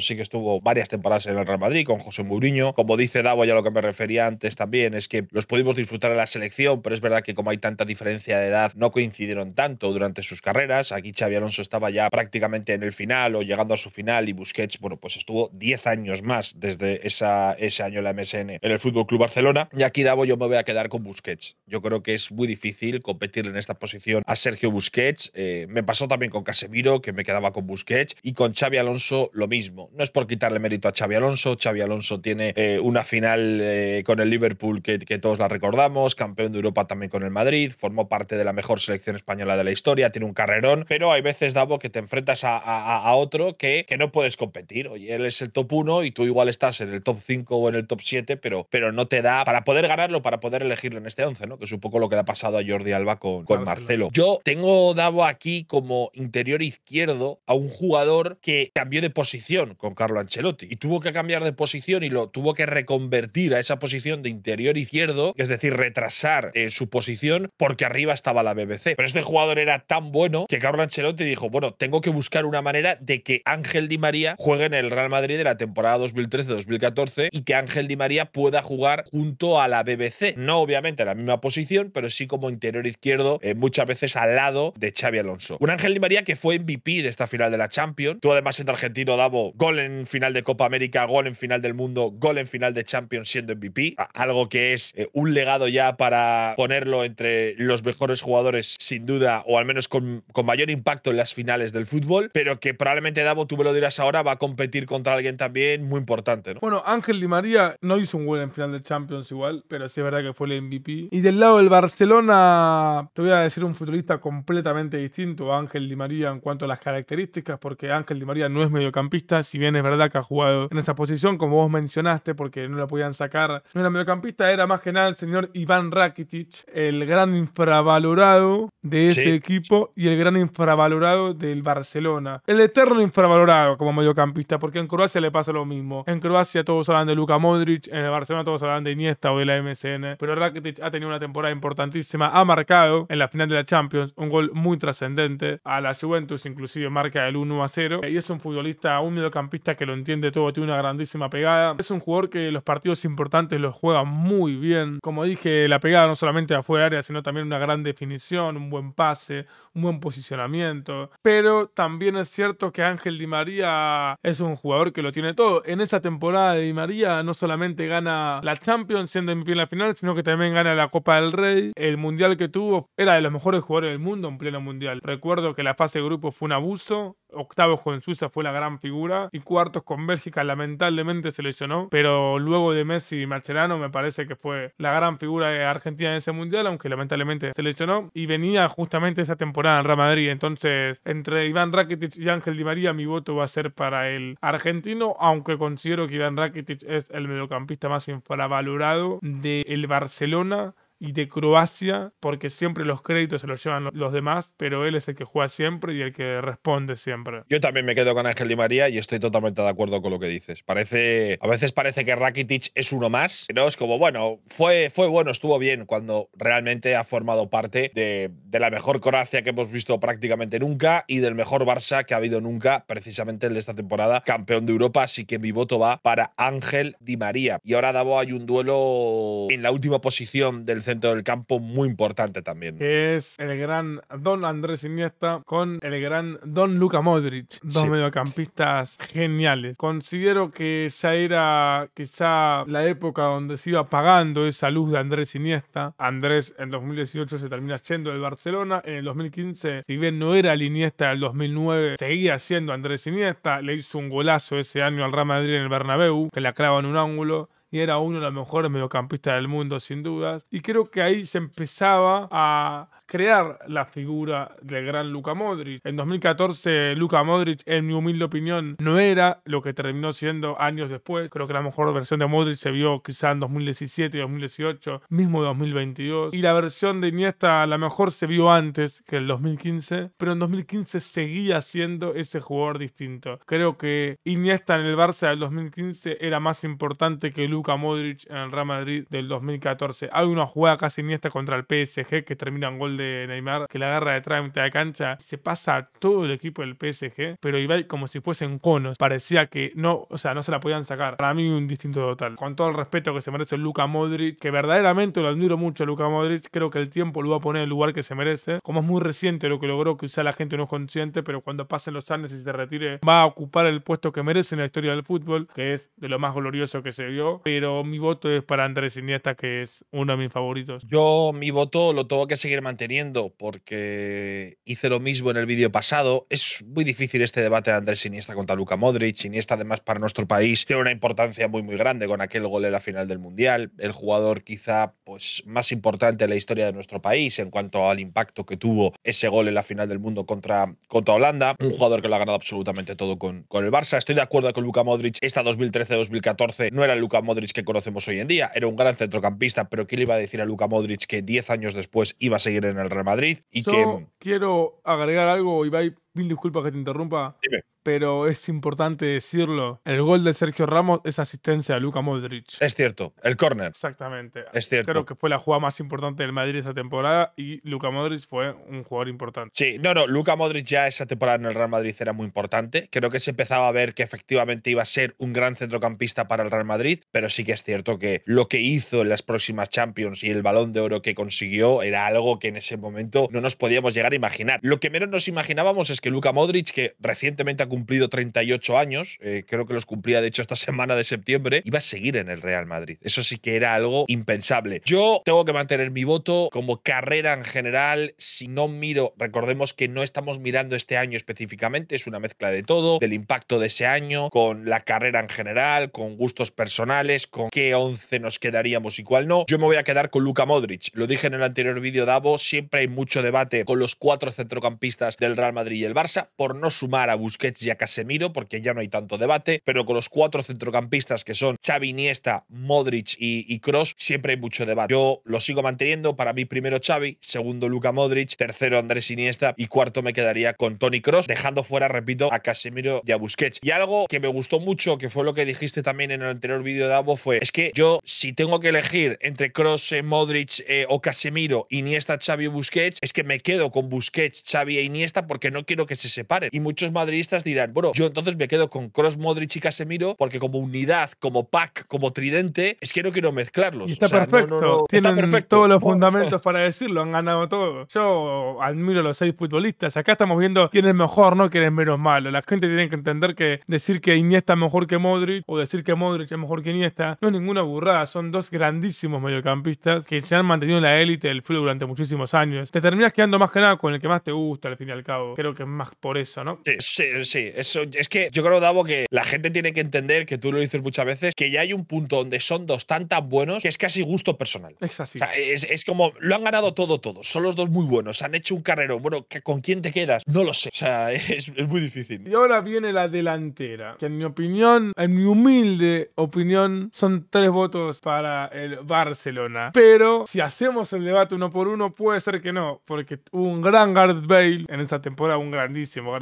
B: Sí que estuvo varias temporadas en el Real Madrid con José Mourinho. Como dice Davo, ya lo que me refería antes también es que los pudimos disfrutar en la selección, pero es verdad que como hay tanta diferencia de edad, no coincidieron tanto durante sus carreras. Aquí Xavi Alonso estaba ya prácticamente en el final o llegando a su final y Busquets, bueno, pues estuvo 10 años más desde esa, ese año en la MSN en el FC Barcelona. Y aquí Davo yo me voy a quedar con Busquets. Yo creo que es muy difícil competir en esta posición a Sergio Busquets. Eh, me pasó también con Casemiro, que me quedaba con Busquets y con Chavi Alonso lo mismo. No es por quitarle mérito a Xavi Alonso. Xavi Alonso tiene eh, una final eh, con el Liverpool que, todos la recordamos, campeón de Europa también con el Madrid, formó parte de la mejor selección española de la historia, tiene un carrerón, pero hay veces, Davo, que te enfrentas a, otro que, no puedes competir. Oye, él es el top 1 y tú igual estás en el top 5 o en el top 7, pero, pero no te da para poder ganarlo, para poder elegirlo en este 11, ¿no? que es un poco lo que le ha pasado a Jordi Alba con, con Marcelo. Yo tengo, Davo, aquí como interior izquierdo a un jugador que cambió de posición con Carlo Ancelotti y tuvo que cambiar de posición y lo tuvo que reconvertir a esa posición de interior izquierdo, es decir, retrasar eh, su posición porque arriba estaba la BBC. Pero este jugador era tan bueno que Carlo Ancelotti dijo, bueno, tengo que buscar una manera de que Ángel Di María juegue en el Real Madrid de la temporada 2013-2014 y que Ángel Di María pueda jugar junto a la BBC. No obviamente a la misma posición, pero sí como interior izquierdo, eh, muchas veces al lado de Xavi Alonso. Un Ángel Di María que fue MVP de esta final de la Champions. Tú además entre argentino, Davo, gol en final de Copa América, gol en final del mundo, gol en final de Champions siendo MVP, algo que es eh, un legado ya para ponerlo entre los mejores jugadores sin duda, o al menos con, mayor impacto en las finales del fútbol, pero que probablemente Dabo, tú me lo dirás ahora, va a competir contra alguien también muy importante.
A: Bueno, Ángel Di María no hizo un gol en final de Champions igual, pero sí es verdad que fue el MVP. Y del lado del Barcelona, te voy a decir un futbolista completamente distinto a Ángel Di María en cuanto a las características, porque Ángel Di María no es mediocampista, si bien es verdad que ha jugado en esa posición, como vos mencionaste, porque no la podían sacar. No era mediocampista, era más que nada el señor Iván Rakitic, el gran infravalorado de ese equipo y el gran infravalorado del Barcelona. El eterno infravalorado como mediocampista, porque en Croacia le pasa lo mismo. En Croacia todos hablan de Luka Modric, en el Barcelona todos hablan de Iniesta o de la MSN, pero Rakitic ha tenido una temporada importantísima, ha marcado en la final de la Champions un gol muy trascendente a la Juventus, inclusive marca el 1 a 0. Y es un futbolista, un mediocampista que lo entiende todo, tiene una grandísima pegada. Es un jugador que los partidos importantes los juega muy bien. Como dije, la pegada no solamente afuera del área, sino también una gran definición, un buen pase, un buen posicionamiento. Pero también es cierto que Ángel Di María es un jugador que lo tiene todo. En esa temporada de Di María no solamente gana la Champions siendo MVP en la final, sino que también gana la Copa del Rey. El mundial que tuvo era de los mejores jugadores del mundo en pleno mundial. Recuerdo que la fase de grupo fue un abuso. Octavos con Suiza fue la gran figura. Y cuartos con Bélgica, lamentablemente se lesionó. Pero luego de Messi y Marcherano, me parece que fue la gran figura de Argentina en ese mundial, aunque lamentablemente se lesionó. Y venía justamente esa temporada en Real Madrid. Entonces, entre Iván Rakitic y Ángel Di María, mi voto va a ser para el argentino, aunque considero que Iván Rakitic es el mediocampista más infravalorado del Barcelona y de Croacia, porque siempre los créditos se los llevan los demás, pero él es el que juega siempre y el que responde siempre.
B: Yo también me quedo con Ángel Di María y estoy totalmente de acuerdo con lo que dices. Parece, a veces parece que Rakitic es uno más, ¿no? Es como, bueno, fue, fue bueno, estuvo bien, cuando realmente ha formado parte de, de la mejor Croacia que hemos visto prácticamente nunca y del mejor Barça que ha habido nunca, precisamente el de esta temporada, campeón de Europa, así que mi voto va para Ángel Di María. Y ahora Davo hay un duelo en la última posición del centro del campo muy importante también.
A: es el gran Don Andrés Iniesta con el gran Don Luca Modric, dos mediocampistas geniales. Considero que ya era quizá la época donde se iba apagando esa luz de Andrés Iniesta. Andrés en 2018 se termina yendo del Barcelona, en el 2015, si bien no era el Iniesta del 2009, seguía siendo Andrés Iniesta, le hizo un golazo ese año al Real Madrid en el Bernabéu, que la clava en un ángulo y era uno de los mejores mediocampistas del mundo, sin dudas. Y creo que ahí se empezaba a crear la figura del gran Luka Modric. En 2014, Luka Modric, en mi humilde opinión, no era lo que terminó siendo años después. Creo que la mejor versión de Modric se vio quizá en 2017, 2018, mismo 2022. Y la versión de Iniesta, a lo mejor se vio antes que el 2015, pero en 2015 seguía siendo ese jugador distinto. Creo que Iniesta en el Barça del 2015 era más importante que Luka Modric en el Real Madrid del 2014. Hay una jugada casi Iniesta contra el PSG que termina en gol de Neymar que la garra de trámite de cancha, se pasa a todo el equipo del PSG, pero iba como si fuesen conos, parecía que no, o sea, no se la podían sacar. Para mí un distinto total. Con todo el respeto que se merece Luca Modric, que verdaderamente lo admiro mucho a Luka Modric, creo que el tiempo lo va a poner en el lugar que se merece. Como es muy reciente lo que logró, quizá la gente no es consciente, pero cuando pasen los años y se retire, va a ocupar el puesto que merece en la historia del fútbol, que es de lo más glorioso que se vio. Pero mi voto es para Andrés Iniesta, que es uno de mis favoritos.
B: Yo mi voto lo tengo que seguir manteniendo porque hice lo mismo en el vídeo pasado. Es muy difícil este debate de Andrés Iniesta contra Luka Modric. Iniesta, además, para nuestro país tiene una importancia muy, muy grande con aquel gol en la final del Mundial. El jugador quizá pues, más importante en la historia de nuestro país en cuanto al impacto que tuvo ese gol en la final del mundo contra, contra Holanda. Un jugador que lo ha ganado absolutamente todo con, el Barça. Estoy de acuerdo con Luka Modric. Esta 2013-2014 no era el Luca Modric que conocemos hoy en día. Era un gran centrocampista, pero ¿qué le iba a decir a Luka Modric que 10 años después iba a seguir en en el Real Madrid. Y que...
A: Quiero agregar algo, Ibai, mil disculpas que te interrumpa, pero es importante decirlo. El gol de Sergio Ramos es asistencia a Luka Modric. Es cierto, el córner.
B: Exactamente. Es cierto.
A: Creo que fue la jugada más importante del Madrid esa temporada y Luka Modric fue un jugador importante.
B: Sí, no, no, Luka Modric ya esa temporada en el Real Madrid era muy importante. Creo que se empezaba a ver que efectivamente iba a ser un gran centrocampista para el Real Madrid, pero sí que es cierto que lo que hizo en las próximas Champions y el balón de oro que consiguió era algo que en ese momento no nos podíamos llegar a imaginar. Lo que menos nos imaginábamos es que que Luka Modric, que recientemente ha cumplido 38 años, eh, creo que los cumplía de hecho esta semana de septiembre, iba a seguir en el Real Madrid. Eso sí que era algo impensable. Yo tengo que mantener mi voto como carrera en general. Si no miro, recordemos que no estamos mirando este año específicamente, es una mezcla de todo, del impacto de ese año, con la carrera en general, con gustos personales, con qué 11 nos quedaríamos y cuál no. Yo me voy a quedar con Luka Modric. Lo dije en el anterior vídeo, Davo, siempre hay mucho debate con los cuatro centrocampistas del Real Madrid y el Barça por no sumar a Busquets y a Casemiro, porque ya no hay tanto debate, pero con los cuatro centrocampistas que son Xavi, Iniesta, Modric y Cross, siempre hay mucho debate. Yo lo sigo manteniendo, para mí primero Xavi, segundo Luca Modric, tercero Andrés Iniesta y cuarto me quedaría con Tony Cross, dejando fuera, repito, a Casemiro y a Busquets. Y algo que me gustó mucho, que fue lo que dijiste también en el anterior vídeo de Abo, fue, es que yo si tengo que elegir entre Cross, eh, Modric eh, o Casemiro, Iniesta, Xavi o Busquets, es que me quedo con Busquets, Xavi e Iniesta porque no quiero que se separen. Y muchos madridistas dirán, bueno, yo entonces me quedo con Cross, Modric y Casemiro porque como unidad, como pack, como tridente, es que no quiero mezclarlos. está perfecto. Tienen todos los fundamentos para decirlo, han ganado
A: todo. Yo admiro a los seis futbolistas. Acá estamos viendo quién es mejor, no quién es menos malo. La gente tiene que entender que decir que Iniesta es mejor que Modric o decir que Modric es mejor que Iniesta no es ninguna burrada. Son dos grandísimos mediocampistas que se han mantenido en la élite del fútbol durante muchísimos años. Te terminas quedando más que nada con el que más te gusta al fin y
B: al cabo. Creo que más por eso, ¿no? Sí, sí, Eso, es que yo creo, Davo, que la gente tiene que entender, que tú lo dices muchas veces, que ya hay un punto donde son dos tan tan buenos que es casi gusto personal. Es así. es, como, lo han ganado todo, todo. Son los dos muy buenos, han hecho un carrero. Bueno, ¿con quién te quedas? No lo sé. O sea, es, muy difícil. Y ahora viene la delantera,
A: que en mi opinión, en mi humilde opinión, son tres votos para el Barcelona. Pero si hacemos el debate uno por uno, puede ser que no, porque un gran Gareth Bale en esa temporada, un gran grandísimo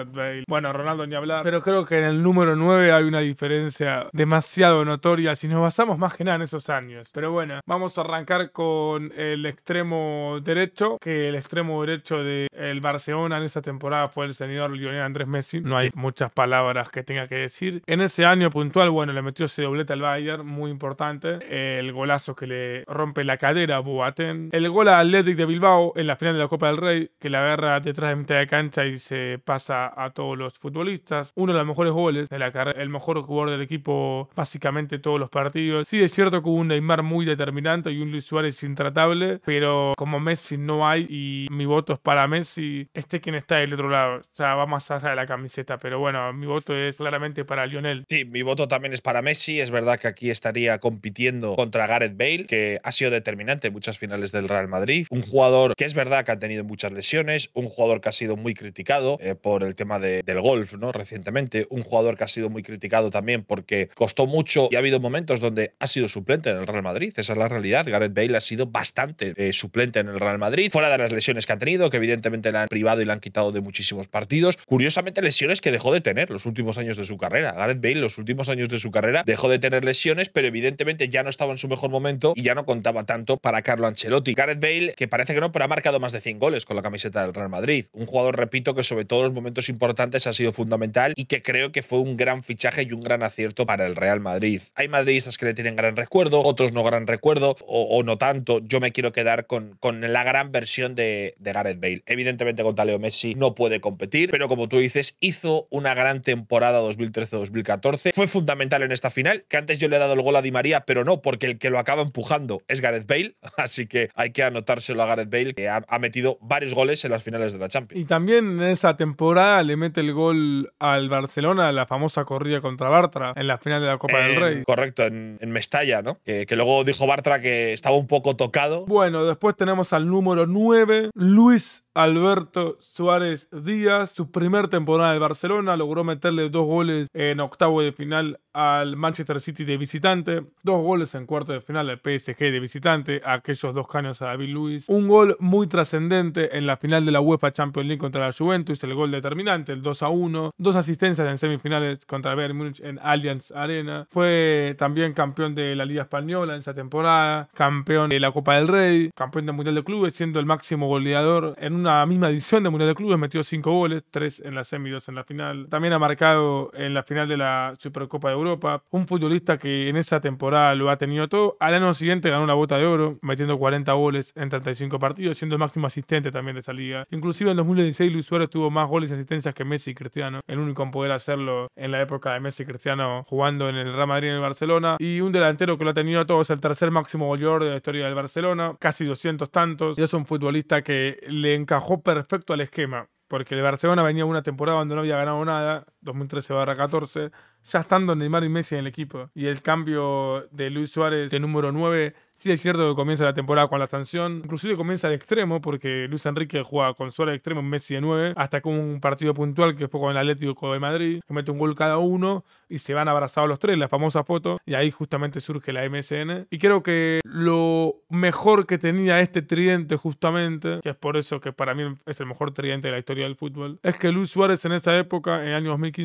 A: Bueno, Ronaldo ni hablar. Pero creo que en el número 9 hay una diferencia demasiado notoria si nos basamos más que nada en esos años. Pero bueno, vamos a arrancar con el extremo derecho, que el extremo derecho del el Barcelona en esa temporada fue el señor Lionel Andrés Messi. No hay muchas palabras que tenga que decir. En ese año puntual, bueno, le metió ese doblete al Bayern, muy importante. El golazo que le rompe la cadera a Boateng. El gol a Athletic de Bilbao en la final de la Copa del Rey, que la agarra detrás de mitad de cancha y se pasa a todos los futbolistas. Uno de los mejores goles de la carrera, el mejor jugador del equipo básicamente todos los partidos. Sí, es cierto que hubo un Neymar muy determinante y un Luis Suárez intratable, pero como Messi no hay y mi voto es para Messi, este quien está del otro lado. O sea, va más allá de la camiseta, pero bueno, mi voto es claramente para Lionel. Sí, mi voto
B: también es para Messi. Es verdad que aquí estaría compitiendo contra Gareth Bale, que ha sido determinante en muchas finales del Real Madrid. Un jugador que es verdad que ha tenido muchas lesiones, un jugador que ha sido muy criticado, eh, por el tema del golf, ¿no? Recientemente, un jugador que ha sido muy criticado también porque costó mucho y ha habido momentos donde ha sido suplente en el Real Madrid, esa es la realidad. Gareth Bale ha sido bastante eh, suplente en el Real Madrid, fuera de las lesiones que ha tenido, que evidentemente le han privado y le han quitado de muchísimos partidos. Curiosamente, lesiones que dejó de tener los últimos años de su carrera. Gareth Bale, los últimos años de su carrera, dejó de tener lesiones, pero evidentemente ya no estaba en su mejor momento y ya no contaba tanto para Carlo Ancelotti. Gareth Bale, que parece que no, pero ha marcado más de 100 goles con la camiseta del Real Madrid. Un jugador, repito, que sobre todos los momentos importantes ha sido fundamental y que creo que fue un gran fichaje y un gran acierto para el Real Madrid. Hay madridistas que le tienen gran recuerdo, otros no gran recuerdo o, no tanto. Yo me quiero quedar con, con la gran versión de, Gareth Bale. Evidentemente con Leo Messi no puede competir, pero como tú dices, hizo una gran temporada 2013-2014. Fue fundamental en esta final, que antes yo le he dado el gol a Di María, pero no, porque el que lo acaba empujando es Gareth Bale, así que hay que anotárselo a Gareth Bale, que ha, ha metido varios goles en las finales de la Champions. Y también en esa
A: temporada le mete el gol al Barcelona, la famosa corrida contra Bartra en la
B: final de la Copa del Rey. Correcto, en, Mestalla, ¿no? Que, que, luego dijo Bartra que estaba un poco tocado.
A: Bueno, después tenemos al número 9, Luis Alberto Suárez Díaz. Su primer temporada de Barcelona logró meterle dos goles en octavo de final al Manchester City de visitante, dos goles en cuarto de final al PSG de visitante, aquellos dos caños a David Luis, un gol muy trascendente en la final de la UEFA Champions League contra la Juventus, el gol determinante, el 2 a 1, dos asistencias en semifinales contra el Bayern Múnich en Allianz Arena, fue también campeón de la Liga Española en esa temporada, campeón de la Copa del Rey, campeón del Mundial de Clubes, siendo el máximo goleador en una una misma edición de Mundial de Clubes, metió cinco goles, tres en la semi, 2 en la final. También ha marcado en la final de la Supercopa de Europa. Un futbolista que en esa temporada lo ha tenido todo. Al año siguiente ganó una bota de oro, metiendo 40 goles en 35 partidos, siendo el máximo asistente también de esa liga. Inclusive en 2016 Luis Suárez tuvo más goles y asistencias que Messi y Cristiano, el único en poder hacerlo en la época de Messi y Cristiano jugando en el Real Madrid y en el Barcelona. Y un delantero que lo ha tenido todo, es el tercer máximo goleador de la historia del Barcelona, casi 200 tantos. Y es un futbolista que le encanta ...bajó perfecto al esquema, porque el Barcelona venía una temporada donde no había ganado nada, 2013-14, ya estando Neymar y Messi en el equipo. Y el cambio de Luis Suárez de número 9, sí es cierto que comienza la temporada con la sanción, inclusive comienza de extremo, porque Luis Enrique juega con Suárez de extremo, Messi de 9, hasta con un partido puntual que fue con el Atlético de Madrid, que mete un gol cada uno y se van abrazados los tres, la famosa foto, y ahí justamente surge la MSN. Y creo que lo mejor que tenía este tridente justamente, que es por eso que para mí es el mejor tridente de la historia del fútbol, es que Luis Suárez en esa época, en el año 2015,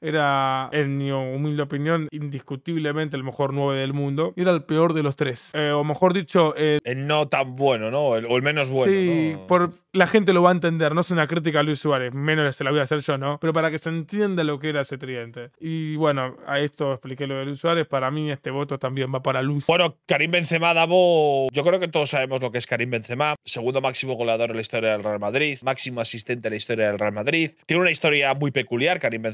A: era, en mi humilde opinión, indiscutiblemente el mejor 9 del mundo. Y era el peor de los tres. Eh, o mejor dicho, el, no
B: tan bueno, ¿no? o el menos bueno. Sí,
A: por, la gente lo va a entender. No es una crítica a Luis Suárez, menos se la voy a hacer yo, ¿no? Pero para que se entienda lo que era ese tridente. Y bueno, a esto expliqué lo de Luis Suárez. Para mí, este voto también va para Luis. Bueno,
B: Karim Benzema, Davo, yo creo que todos sabemos lo que es Karim Benzema. Segundo máximo goleador en la historia del Real Madrid. Máximo asistente en la historia del Real Madrid. Tiene una historia muy peculiar, Karim Benzema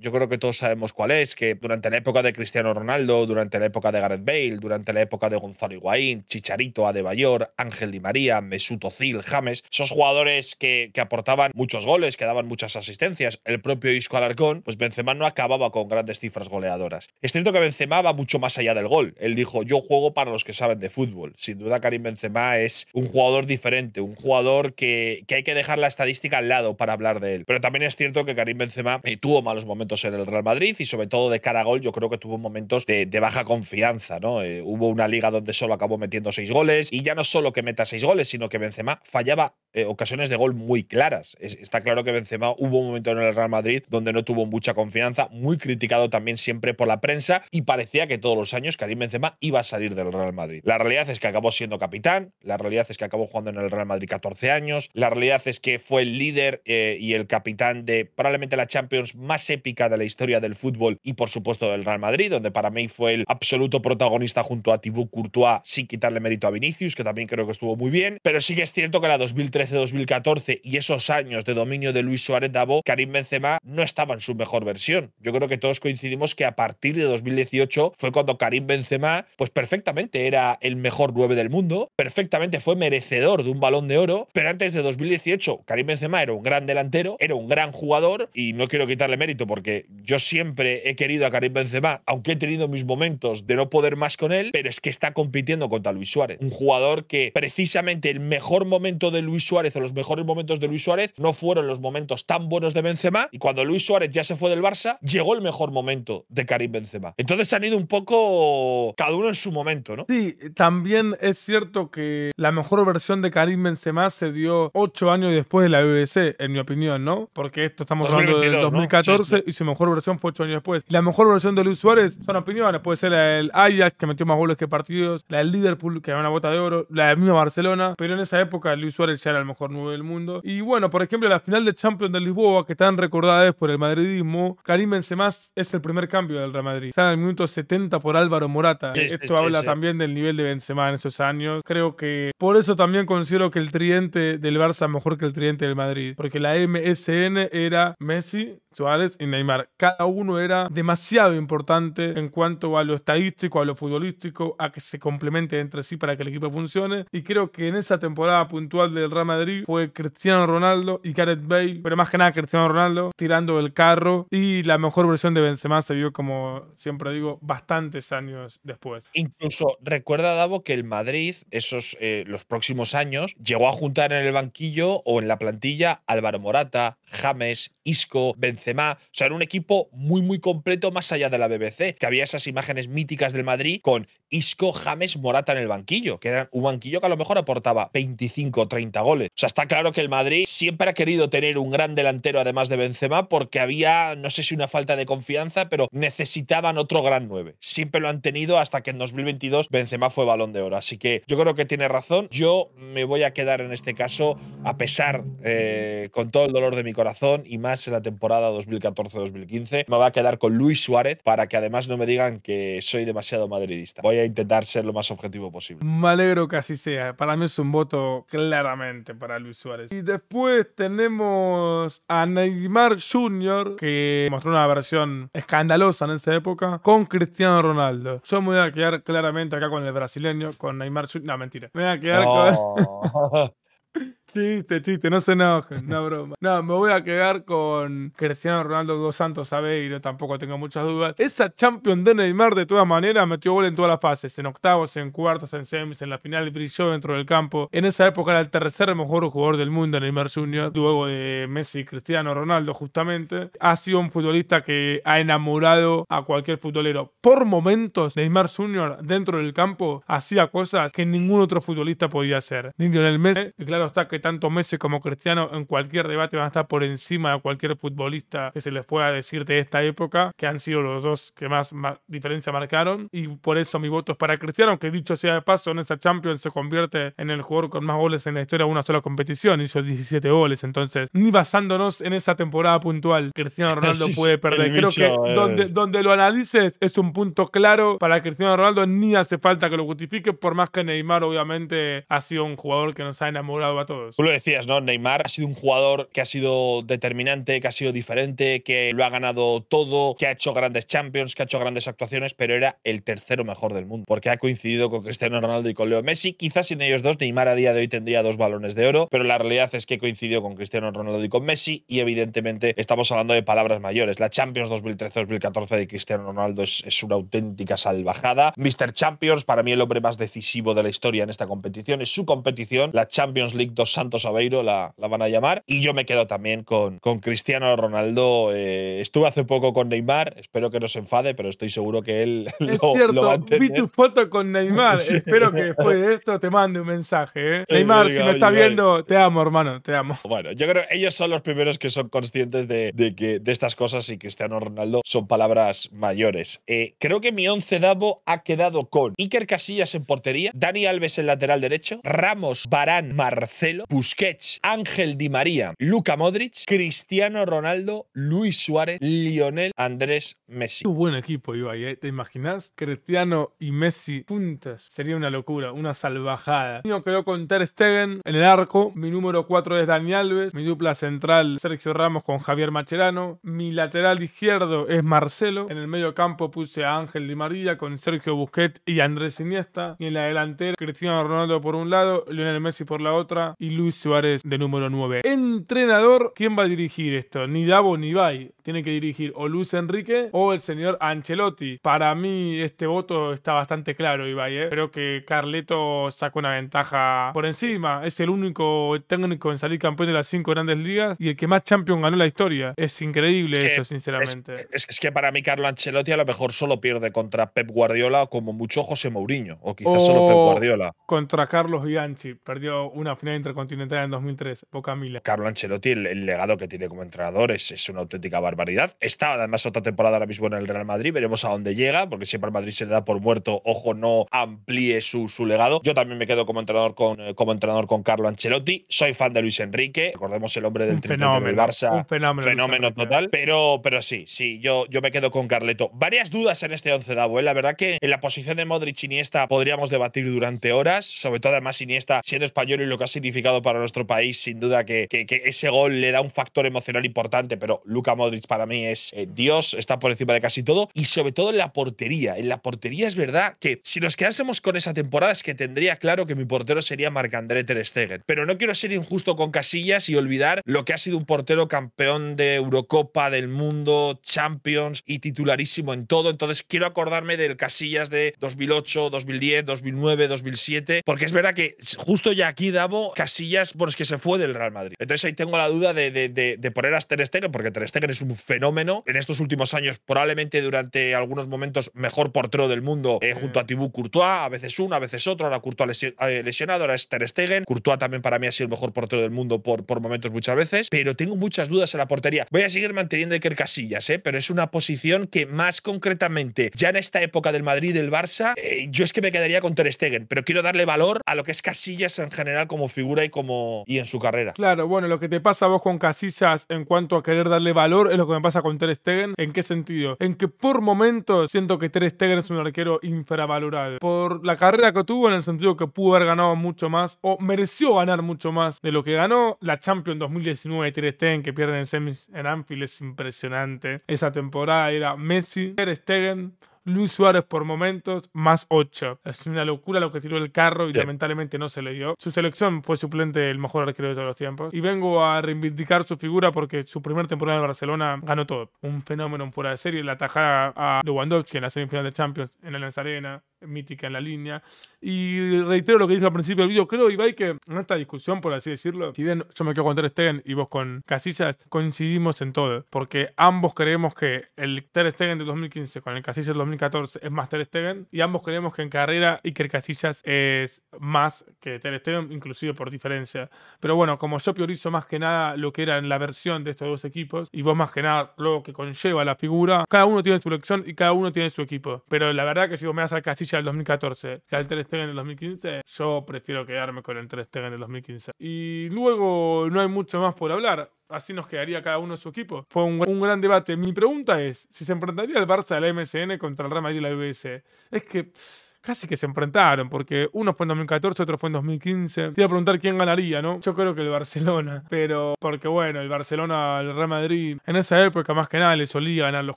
B: yo creo que todos sabemos cuál es, que durante la época de Cristiano Ronaldo, durante la época de Gareth Bale, durante la época de Gonzalo Higuaín, Chicharito, Adebayor, Ángel Di María, Mesut Özil, James, esos jugadores que, aportaban muchos goles, que daban muchas asistencias, el propio Isco Alarcón, pues Benzema no acababa con grandes cifras goleadoras. Es cierto que Benzema va mucho más allá del gol. Él dijo, yo juego para los que saben de fútbol. Sin duda Karim Benzema es un jugador diferente, un jugador que, que hay que dejar la estadística al lado para hablar de él. Pero también es cierto que Karim Benzema eh, tuvo malos momentos en el Real Madrid y sobre todo de cara a gol yo creo que tuvo momentos de, baja confianza, ¿no? Eh, hubo una liga donde solo acabó metiendo seis goles y ya no solo que meta seis goles, sino que Benzema fallaba eh, ocasiones de gol muy claras. está claro que Benzema hubo un momento en el Real Madrid donde no tuvo mucha confianza, muy criticado también siempre por la prensa y parecía que todos los años Karim Benzema iba a salir del Real Madrid. La realidad es que acabó siendo capitán, la realidad es que acabó jugando en el Real Madrid 14 años, la realidad es que fue el líder eh, y el capitán de probablemente la Champions más épica de la historia del fútbol y por supuesto del Real Madrid, donde para mí fue el absoluto protagonista junto a Thibaut Courtois, sin quitarle mérito a Vinicius, que también creo que estuvo muy bien, pero sí que es cierto que la 2013-2014 y esos años de dominio de Luis Suárez Davo, Karim Benzema no estaba en su mejor versión. Yo creo que todos coincidimos que a partir de 2018 fue cuando Karim Benzema pues perfectamente era el mejor nueve del mundo, perfectamente fue merecedor de un balón de oro, pero antes de 2018 Karim Benzema era un gran delantero, era un gran jugador y no quiero quitar quitarle mérito, porque yo siempre he querido a Karim Benzema, aunque he tenido mis momentos de no poder más con él, pero es que está compitiendo contra Luis Suárez. Un jugador que precisamente el mejor momento de Luis Suárez o los mejores momentos de Luis Suárez no fueron los momentos tan buenos de Benzema. Y cuando Luis Suárez ya se fue del Barça, llegó el mejor momento de Karim Benzema. Entonces han ido un poco cada uno en su momento, ¿no?
A: Sí, también es cierto que la mejor versión de Karim Benzema se dio ocho años después de la BBC, en mi opinión, ¿no? Porque esto estamos hablando de 2014 y su mejor versión fue 8 años después. La mejor versión de Luis Suárez son opiniones. Puede ser el Ajax, que metió más goles que partidos, la del Liverpool, que era una bota de oro, la del mismo Barcelona. Pero en esa época Luis Suárez ya era el mejor nuevo del mundo. Y bueno, por ejemplo, la final de Champions de Lisboa, que tan recordada es por el madridismo, Karim Benzema es el primer cambio del Real Madrid. Está en el minuto 70 por Álvaro Morata. Esto habla también del nivel de Benzema en esos años. Creo que por eso también considero que el tridente del Barça mejor que el tridente del Madrid. Porque la MSN era Messi, Suárez y Neymar. Cada uno era demasiado importante en cuanto a lo estadístico, a lo futbolístico, a que se complemente entre sí para que el equipo funcione. Y creo que en esa temporada puntual del Real Madrid fue Cristiano Ronaldo y Gareth Bale, pero más que nada Cristiano Ronaldo tirando el carro y la mejor versión de Benzema se vio, como siempre digo, bastantes años después.
B: Incluso recuerda, Davo, que el Madrid, esos eh, los próximos años, llegó a juntar en el banquillo o en la plantilla Álvaro Morata, James, Isco, Benzema Benzema. O sea, era un equipo muy, muy completo más allá de la BBC, que había esas imágenes míticas del Madrid con Isco, James, Morata en el banquillo, que era un banquillo que a lo mejor aportaba 25 o 30 goles. O sea, está claro que el Madrid siempre ha querido tener un gran delantero además de Benzema porque había, no sé si una falta de confianza, pero necesitaban otro gran 9. Siempre lo han tenido hasta que en 2022 Benzema fue balón de oro. Así que yo creo que tiene razón. Yo me voy a quedar en este caso, a pesar, eh, con todo el dolor de mi corazón y más en la temporada 2014-2015, me voy a quedar con Luis Suárez para que además no me digan que soy demasiado madridista. Voy a intentar ser lo más objetivo posible.
A: Me alegro que así sea. Para mí es un voto claramente para Luis Suárez. Y después tenemos a Neymar Jr., que mostró una versión escandalosa en esa época, con Cristiano Ronaldo. Yo me voy a quedar claramente acá con el brasileño, con Neymar Jr. No, mentira. Me voy a quedar con. Chiste, chiste, no se enojen, Una broma. No, me voy a quedar con Cristiano Ronaldo dos Santos Aveiro, tampoco tengo muchas dudas. Esa champion de Neymar, de todas maneras, metió gol en todas las fases, en octavos, en cuartos, en semis, en la final, brilló dentro del campo. En esa época era el tercer mejor jugador del mundo, Neymar Jr., luego de Messi y Cristiano Ronaldo, justamente. Ha sido un futbolista que ha enamorado a cualquier futbolero. Por momentos, Neymar Jr., dentro del campo, hacía cosas que ningún otro futbolista podía hacer. Ni Lionel Messi, claro está que tantos meses como Cristiano, en cualquier debate van a estar por encima de cualquier futbolista que se les pueda decir de esta época, que han sido los dos que más diferencia marcaron. Y por eso mi voto es para Cristiano, que dicho sea de paso, en esa Champions se convierte en el jugador con más goles en la historia de una sola competición. Hizo 17 goles. Entonces, ni basándonos en esa temporada puntual, Cristiano Ronaldo puede perder. Creo que donde lo analices es un punto claro para Cristiano Ronaldo. Ni hace falta que lo justifique, por más que Neymar obviamente ha sido un jugador que nos ha enamorado a todos.
B: Pues tú lo decías, ¿no? Neymar ha sido un jugador que ha sido determinante, que ha sido diferente, que lo ha ganado todo, que ha hecho grandes champions, que ha hecho grandes actuaciones, pero era el tercero mejor del mundo, porque ha coincidido con Cristiano Ronaldo y con Leo Messi. Quizás sin ellos dos, Neymar a día de hoy tendría dos balones de oro, pero la realidad es que coincidió con Cristiano Ronaldo y con Messi, y evidentemente estamos hablando de palabras mayores. La Champions 2013-2014 de Cristiano Ronaldo es, una auténtica salvajada. Mr. Champions, para mí el hombre más decisivo de la historia en esta competición, es su competición, la Champions League 2. Santos Aveiro la, van a llamar. Y yo me quedo también con, Cristiano Ronaldo. Eh, estuve hace poco con Neymar, espero que no se enfade, pero estoy seguro que él es cierto, Vi tu
A: foto con Neymar, espero que después de esto te mande un mensaje. ¿eh? Neymar, si me está viendo,
B: te amo, hermano, te amo. Bueno, yo creo que ellos son los primeros que son conscientes de, que, de estas cosas y Cristiano Ronaldo son palabras mayores. Eh, creo que mi once dabo ha quedado con Iker Casillas en portería, Dani Alves en lateral derecho, Ramos, Barán, Marcelo, Busquets, Ángel Di María, Luca Modric, Cristiano Ronaldo, Luis Suárez, Lionel Andrés Messi. Un buen equipo, Ibai, ¿eh? ¿te
A: imaginas? Cristiano y Messi juntas. Sería una locura, una salvajada. yo quedó con Ter Stegen en el arco. Mi número 4 es Dani Alves. Mi dupla central, Sergio Ramos con Javier Macherano. Mi lateral izquierdo es Marcelo. En el medio campo puse a Ángel Di María con Sergio Busquets y Andrés Iniesta. Y en la delantera, Cristiano Ronaldo por un lado, Lionel Messi por la otra y Luis Suárez de número 9. Entrenador, ¿quién va a dirigir esto? Ni Davo ni Bay. Tiene que dirigir o Luis Enrique o el señor Ancelotti. Para mí este voto está bastante claro, Ibai. ¿eh? Creo que Carleto sacó una ventaja por encima. Es el único técnico en salir campeón de las cinco grandes ligas y el que más champion ganó en la historia. Es increíble eh, eso, sinceramente.
B: Es, que para mí Carlo Ancelotti a lo mejor solo pierde contra Pep Guardiola o como mucho José Mourinho o quizás solo Pep Guardiola.
A: Contra Carlos Bianchi. Perdió una final entre continente en 2003, Boca Mila.
B: Carlo Ancelotti, el, legado que tiene como entrenador es, una auténtica barbaridad. Está además otra temporada ahora mismo en el Real Madrid, veremos a dónde llega, porque siempre al Madrid se le da por muerto, ojo, no amplíe su, legado. Yo también me quedo como entrenador con, eh, como entrenador con Carlo Ancelotti, soy fan de Luis Enrique, recordemos el hombre del triplete del Barça, un fenómeno, total, pero, pero sí, sí, yo, yo me quedo con Carleto. Varias dudas en este once de abuela eh. la verdad que en la posición de Modric Iniesta podríamos debatir durante horas, sobre todo además Iniesta siendo español y lo que ha significado para nuestro país, sin duda que, ese gol le da un factor emocional importante, pero Luka Modric para mí es eh, Dios, está por encima de casi todo y sobre todo en la portería. En la portería es verdad que si nos quedásemos con esa temporada es que tendría claro que mi portero sería Marc-André Ter Stegen, pero no quiero ser injusto con Casillas y olvidar lo que ha sido un portero campeón de Eurocopa, del mundo, Champions y titularísimo en todo, entonces quiero acordarme del Casillas de 2008, 2010, 2009, 2007, porque es verdad que justo ya aquí Dabo, casi por los que se fue del Real Madrid. Entonces ahí tengo la duda de, de, poner a Ter Stegen, porque Ter Stegen es un fenómeno. En estos últimos años, probablemente durante algunos momentos, mejor portero del mundo eh, junto a mm. Thibaut Courtois, a veces uno, a veces otro. Ahora Courtois lesionado, ahora es Ter Stegen. Courtois también para mí ha sido el mejor portero del mundo por, por momentos muchas veces, pero tengo muchas dudas en la portería. Voy a seguir manteniendo Iker Casillas, ¿eh? pero es una posición que más concretamente, ya en esta época del Madrid y del Barça, eh, yo es que me quedaría con Ter Stegen, pero quiero darle valor a lo que es Casillas en general como figura y como y en su carrera.
A: Claro, bueno, lo que te pasa a vos con Casillas en cuanto a querer darle valor es lo que me pasa con Ter Stegen. ¿En qué sentido? En que por momentos siento que Ter Stegen es un arquero infravalorado. Por la carrera que tuvo en el sentido que pudo haber ganado mucho más o mereció ganar mucho más de lo que ganó. La Champions 2019 de Ter Stegen que pierde en semis en Anfield es impresionante. Esa temporada era Messi, Ter Stegen, Luis Suárez por momentos, más 8. Es una locura lo que tiró el carro y lamentablemente no se le dio. Su selección fue suplente el mejor arquero de todos los tiempos. Y vengo a reivindicar su figura porque su primer temporada en Barcelona ganó todo. Un fenómeno fuera de serie. La tajada a Lewandowski en la semifinal de Champions en el Lanzarena mítica en la línea. Y reitero lo que dije al principio del video, creo, Ibai, que en esta discusión, por así decirlo, si bien yo me quedo con Ter Stegen y vos con Casillas, coincidimos en todo, porque ambos creemos que el Ter Stegen de 2015 con el Casillas de 2014 es más Ter Stegen, y ambos creemos que en carrera Iker Casillas es más que Ter Stegen, inclusive por diferencia. Pero bueno, como yo priorizo más que nada lo que era en la versión de estos dos equipos, y vos más que nada lo que conlleva la figura, cada uno tiene su elección y cada uno tiene su equipo. Pero la verdad que si vos me das a Casillas al 2014 que al Ter Stegen el 2015, yo prefiero quedarme con el Ter en el 2015. Y luego no hay mucho más por hablar. Así nos quedaría cada uno de su equipo. Fue un, gran debate. Mi pregunta es, si se enfrentaría el Barça de la MSN contra el Real Madrid y la UBS, e. es que casi que se enfrentaron, porque uno fue en 2014, otro fue en 2015. Te iba a preguntar quién ganaría, ¿no? Yo creo que el Barcelona, pero porque bueno, el Barcelona, el Real Madrid, en esa época más que nada le solía ganar los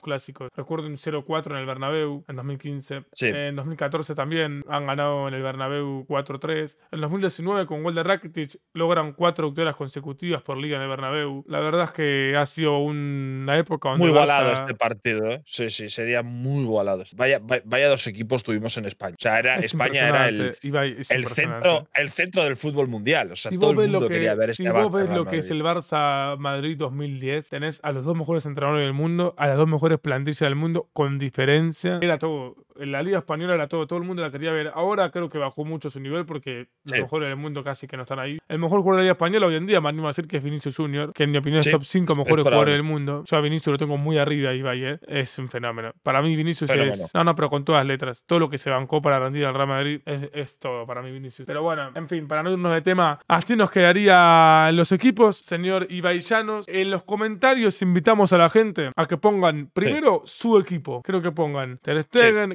A: clásicos. Recuerdo un 0-4 en el Bernabéu en 2015. En 2014 también han ganado en el Bernabéu 4-3. En 2019 con gol de Rakitic logran cuatro victorias consecutivas por liga en el Bernabéu. La verdad es que ha sido una época Muy igualado este
B: partido, ¿eh? Sí, sí, sería muy igualado. Vaya, vaya dos equipos tuvimos en España. O sea, era, España era el, el, centro, el centro del fútbol mundial. O sea, todo el mundo quería ver este Si vos ves lo que
A: es el Barça Madrid 2010, tenés a los dos mejores entrenadores del mundo, a las dos mejores plantillas del mundo, con diferencia. Era todo en la Liga Española era todo, todo el mundo la quería ver. Ahora creo que bajó mucho su nivel porque los mejores del mundo casi que no están ahí. El mejor jugador de la Liga Española hoy en día me animo a decir que es Vinicius Junior, que en mi opinión es top 5 mejores jugadores del mundo. Yo a Vinicius lo tengo muy arriba y es un fenómeno. Para mí Vinicius es... No, no, pero con todas las letras. Todo lo que se bancó para rendir al Real Madrid es, todo para mí Vinicius. Pero bueno, en fin, para no irnos de tema, así nos quedaría los equipos, señor Ibaillanos. En los comentarios invitamos a la gente a que pongan primero su equipo. Creo que pongan Ter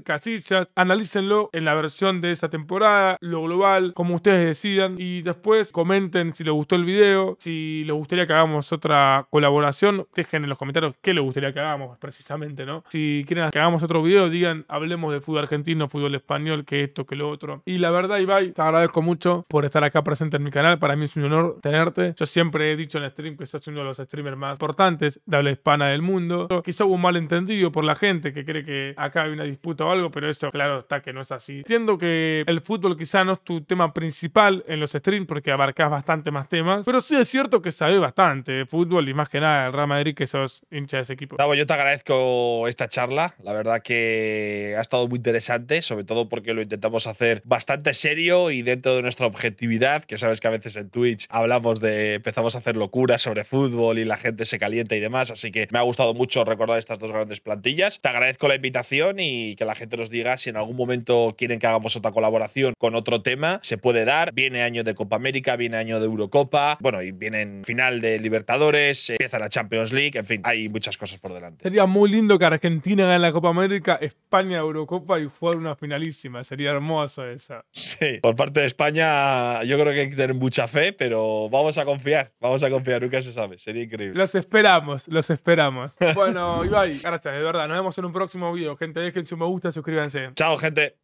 A: Casillas. Analícenlo en la versión de esa temporada, lo global, como ustedes decidan. Y después comenten si les gustó el video, si les gustaría que hagamos otra colaboración. Dejen en los comentarios qué les gustaría que hagamos precisamente, ¿no? Si quieren que hagamos otro video, digan, hablemos de fútbol argentino, fútbol español, que esto, que lo otro. Y la verdad, Ibai, te agradezco mucho por estar acá presente en mi canal. Para mí es un honor tenerte. Yo siempre he dicho en el stream que sos uno de los streamers más importantes de habla hispana del mundo. Quizá hubo un malentendido por la gente que cree que acá hay una disputa o pero esto claro está que no es así. Entiendo que el fútbol quizá no es tu tema principal en los streams porque abarcas bastante más temas, pero sí es cierto que sabes bastante de fútbol y más que nada el Real Madrid que sos hincha de ese equipo.
B: yo te agradezco esta charla, la verdad que ha estado muy interesante, sobre todo porque lo intentamos hacer bastante serio y dentro de nuestra objetividad, que sabes que a veces en Twitch hablamos de, empezamos a hacer locuras sobre fútbol y la gente se calienta y demás, así que me ha gustado mucho recordar estas dos grandes plantillas. Te agradezco la invitación y que la gente gente nos diga si en algún momento quieren que hagamos otra colaboración con otro tema. Se puede dar. Viene año de Copa América, viene año de Eurocopa, bueno, y vienen final de Libertadores, eh, empieza la Champions League, en fin, hay muchas cosas por delante.
A: Sería muy lindo que Argentina gane la Copa América, España Eurocopa y jugar una finalísima. Sería hermoso esa.
B: Sí, por parte de España yo creo que hay que tener mucha fe, pero vamos a confiar, vamos a confiar, nunca se sabe, sería increíble.
A: Los esperamos, los esperamos. bueno, Ibai, gracias, de verdad. Nos vemos en un próximo video, gente. Dejen su me gusta, suscríbanse. Chao, gente.